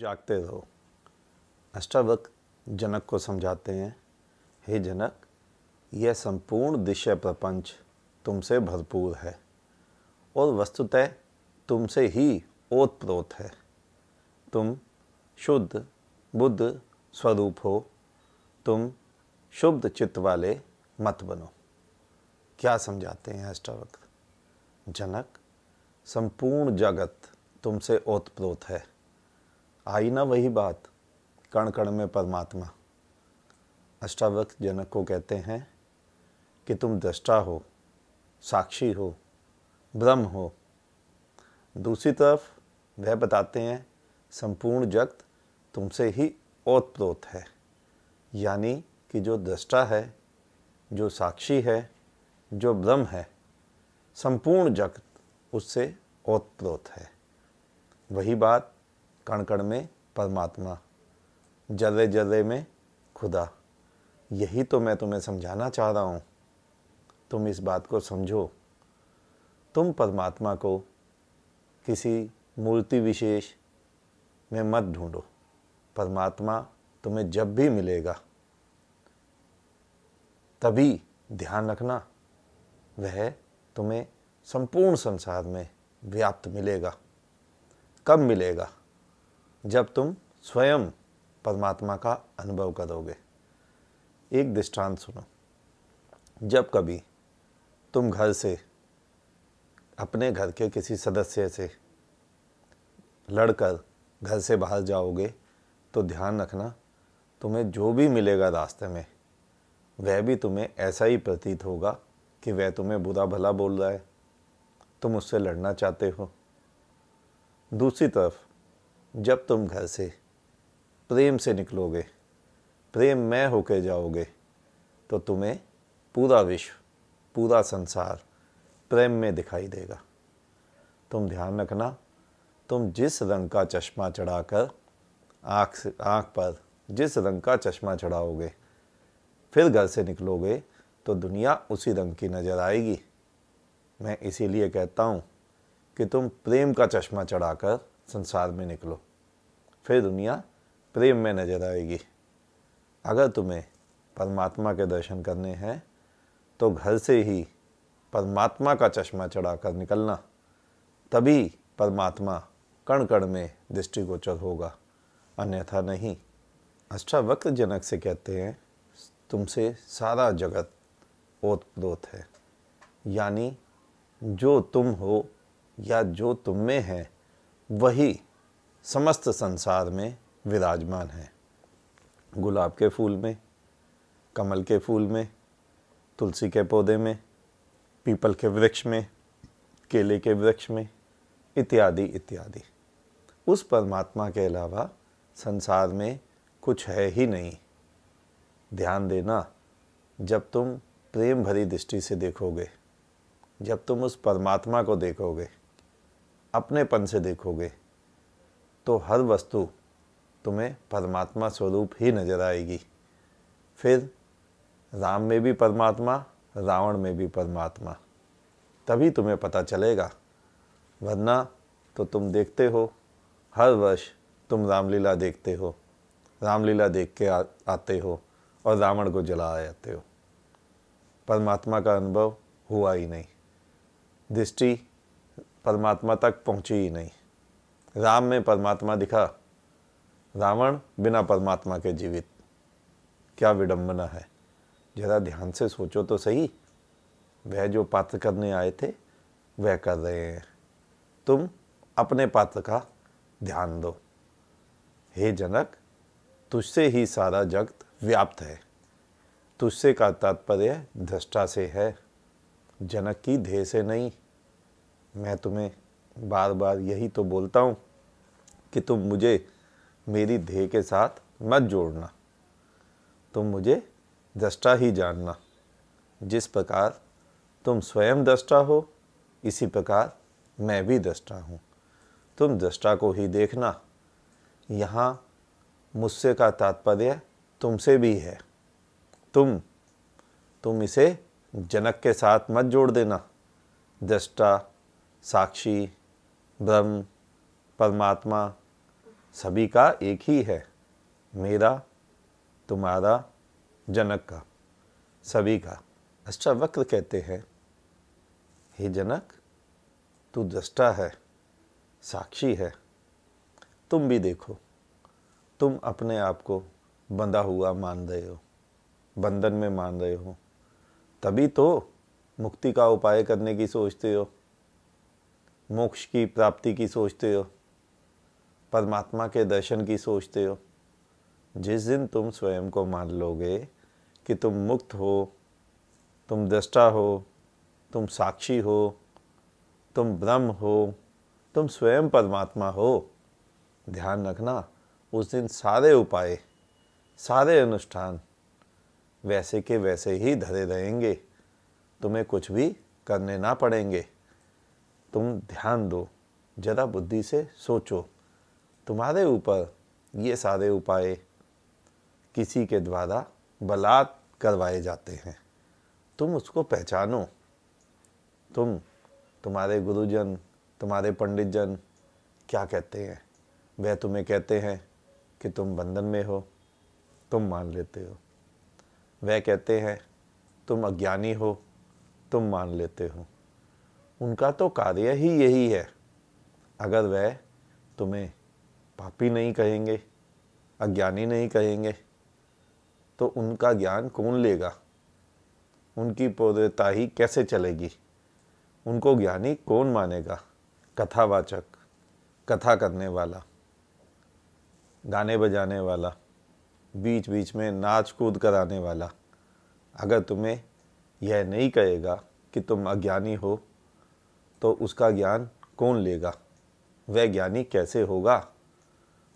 जागते रहो अष्टावक जनक को समझाते हैं हे जनक यह संपूर्ण दिशा प्रपंच तुमसे भरपूर है और वस्तुतः तुमसे ही ओतप्रोत है तुम शुद्ध बुद्ध स्वरूप हो तुम शुद्ध चित्त वाले मत बनो क्या समझाते हैं अष्टावक्र जनक संपूर्ण जगत तुमसे ओतप्रोत है आई ना वही बात कण कण में परमात्मा अष्टावक्त जनक को कहते हैं कि तुम दृष्टा हो साक्षी हो ब्रह्म हो दूसरी तरफ वह बताते हैं संपूर्ण जगत तुमसे ही ओतप्रोत है यानी कि जो दृष्टा है जो साक्षी है जो ब्रह्म है संपूर्ण जगत उससे ओतप्रोत है वही बात कण कण में परमात्मा जर्रे जर्रे में खुदा यही तो मैं तुम्हें समझाना चाह रहा हूँ तुम इस बात को समझो तुम परमात्मा को किसी मूर्ति विशेष में मत ढूंढो परमात्मा तुम्हें जब भी मिलेगा तभी ध्यान रखना वह तुम्हें संपूर्ण संसार में व्याप्त मिलेगा कब मिलेगा जब तुम स्वयं परमात्मा का अनुभव करोगे एक दृष्टांत सुनो जब कभी तुम घर से अपने घर के किसी सदस्य से लड़कर घर से बाहर जाओगे तो ध्यान रखना तुम्हें जो भी मिलेगा रास्ते में वह भी तुम्हें ऐसा ही प्रतीत होगा कि वह तुम्हें बुरा भला बोल रहा है तुम उससे लड़ना चाहते हो दूसरी तरफ जब तुम घर से प्रेम से निकलोगे प्रेम में होके जाओगे तो तुम्हें पूरा विश्व पूरा संसार प्रेम में दिखाई देगा तुम ध्यान रखना तुम जिस रंग का चश्मा चढ़ाकर आँख से आँख पर जिस रंग का चश्मा चढ़ाओगे फिर घर से निकलोगे तो दुनिया उसी रंग की नज़र आएगी मैं इसीलिए कहता हूँ कि तुम प्रेम का चश्मा चढ़ाकर संसार में निकलो फिर दुनिया प्रेम में नजर आएगी अगर तुम्हें परमात्मा के दर्शन करने हैं तो घर से ही परमात्मा का चश्मा चढ़ाकर निकलना तभी परमात्मा कण कण में दृष्टिगोचर होगा अन्यथा नहीं अच्छा वक्त जनक से कहते हैं तुमसे सारा जगत ओतप्रोत है यानी जो तुम हो या जो तुम में है वही समस्त संसार में विराजमान है गुलाब के फूल में कमल के फूल में तुलसी के पौधे में पीपल के वृक्ष में केले के वृक्ष में इत्यादि इत्यादि उस परमात्मा के अलावा संसार में कुछ है ही नहीं ध्यान देना जब तुम प्रेम भरी दृष्टि से देखोगे जब तुम उस परमात्मा को देखोगे अपनेपन से देखोगे तो हर वस्तु तुम्हें परमात्मा स्वरूप ही नजर आएगी फिर राम में भी परमात्मा रावण में भी परमात्मा तभी तुम्हें पता चलेगा वरना तो तुम देखते हो हर वर्ष तुम रामलीला देखते हो रामलीला देख के आ, आते हो और रावण को जला आते हो परमात्मा का अनुभव हुआ ही नहीं दृष्टि परमात्मा तक पहुंची ही नहीं राम में परमात्मा दिखा रावण बिना परमात्मा के जीवित क्या विडंबना है जरा ध्यान से सोचो तो सही वह जो पात्र करने आए थे वह कर रहे हैं तुम अपने पात्र का ध्यान दो हे जनक तुझसे ही सारा जगत व्याप्त है तुझसे का तात्पर्य दृष्टा से है जनक की ध्येय से नहीं मैं तुम्हें बार बार यही तो बोलता हूँ कि तुम मुझे मेरी ध्येय के साथ मत जोड़ना तुम मुझे दृष्टा ही जानना जिस प्रकार तुम स्वयं दृष्टा हो इसी प्रकार मैं भी दृष्टा हूँ तुम दृष्टा को ही देखना यहाँ मुझसे का तात्पर्य तुमसे भी है तुम तुम इसे जनक के साथ मत जोड़ देना दृष्टा साक्षी ब्रह्म परमात्मा सभी का एक ही है मेरा तुम्हारा जनक का सभी का अच्छा वक्र कहते हैं हे जनक तू दृष्टा है साक्षी है तुम भी देखो तुम अपने आप को बंधा हुआ मान रहे हो बंधन में मान रहे हो तभी तो मुक्ति का उपाय करने की सोचते हो मोक्ष की प्राप्ति की सोचते हो परमात्मा के दर्शन की सोचते हो जिस दिन तुम स्वयं को मान लोगे कि तुम मुक्त हो तुम दृष्टा हो तुम साक्षी हो तुम ब्रह्म हो तुम स्वयं परमात्मा हो ध्यान रखना उस दिन सारे उपाय सारे अनुष्ठान वैसे के वैसे ही धरे रहेंगे तुम्हें कुछ भी करने ना पड़ेंगे तुम ध्यान दो ज़रा बुद्धि से सोचो तुम्हारे ऊपर ये सारे उपाय किसी के द्वारा बलात् करवाए जाते हैं तुम उसको पहचानो तुम तुम्हारे गुरुजन तुम्हारे पंडित जन क्या कहते हैं वह तुम्हें कहते हैं कि तुम बंधन में हो तुम मान लेते हो वह कहते हैं तुम अज्ञानी हो तुम मान लेते हो उनका तो कार्य ही यही है अगर वह तुम्हें पापी नहीं कहेंगे अज्ञानी नहीं कहेंगे तो उनका ज्ञान कौन लेगा उनकी पौधता ही कैसे चलेगी उनको ज्ञानी कौन मानेगा कथावाचक कथा करने वाला गाने बजाने वाला बीच बीच में नाच कूद कराने वाला अगर तुम्हें यह नहीं कहेगा कि तुम अज्ञानी हो तो उसका ज्ञान कौन लेगा वह ज्ञानी कैसे होगा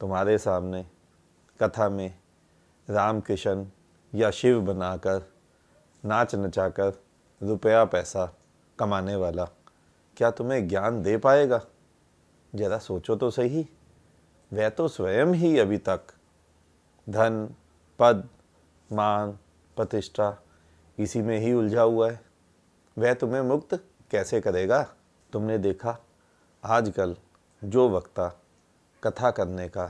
तुम्हारे सामने कथा में राम किशन या शिव बनाकर नाच नचाकर रुपया पैसा कमाने वाला क्या तुम्हें ज्ञान दे पाएगा ज़रा सोचो तो सही वह तो स्वयं ही अभी तक धन पद मान प्रतिष्ठा इसी में ही उलझा हुआ है वह तुम्हें मुक्त कैसे करेगा तुमने देखा आजकल जो वक्ता कथा करने का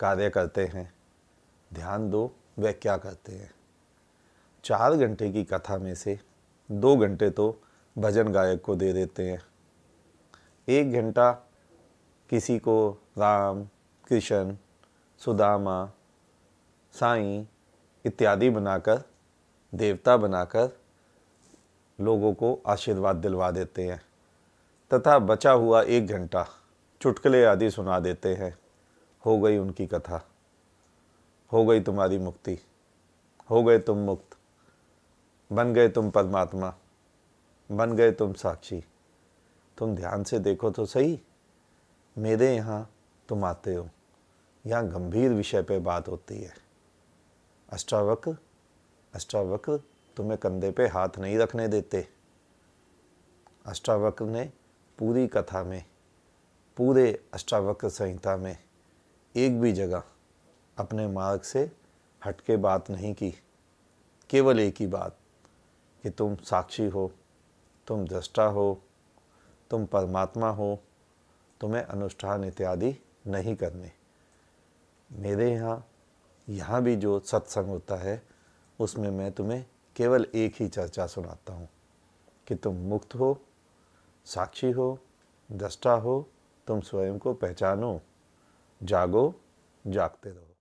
कार्य करते हैं ध्यान दो वह क्या करते हैं चार घंटे की कथा में से दो घंटे तो भजन गायक को दे देते हैं एक घंटा किसी को राम कृष्ण सुदामा साईं इत्यादि बनाकर देवता बनाकर लोगों को आशीर्वाद दिलवा देते हैं तथा बचा हुआ एक घंटा चुटकले आदि सुना देते हैं हो गई उनकी कथा हो गई तुम्हारी मुक्ति हो गए तुम मुक्त बन गए तुम परमात्मा बन गए तुम साक्षी तुम ध्यान से देखो तो सही मेरे यहाँ तुम आते हो यहाँ गंभीर विषय पे बात होती है अष्टावक्र अष्टावक्र तुम्हें कंधे पे हाथ नहीं रखने देते अष्टावक्र ने पूरी कथा में पूरे अष्टावक्र संहिता में एक भी जगह अपने मार्ग से हटके बात नहीं की केवल एक ही बात कि तुम साक्षी हो तुम दृष्टा हो तुम परमात्मा हो तुम्हें अनुष्ठान इत्यादि नहीं करने मेरे यहाँ यहाँ भी जो सत्संग होता है उसमें मैं तुम्हें केवल एक ही चर्चा सुनाता हूँ कि तुम मुक्त हो साक्षी हो दस्ता हो तुम स्वयं को पहचानो जागो जागते रहो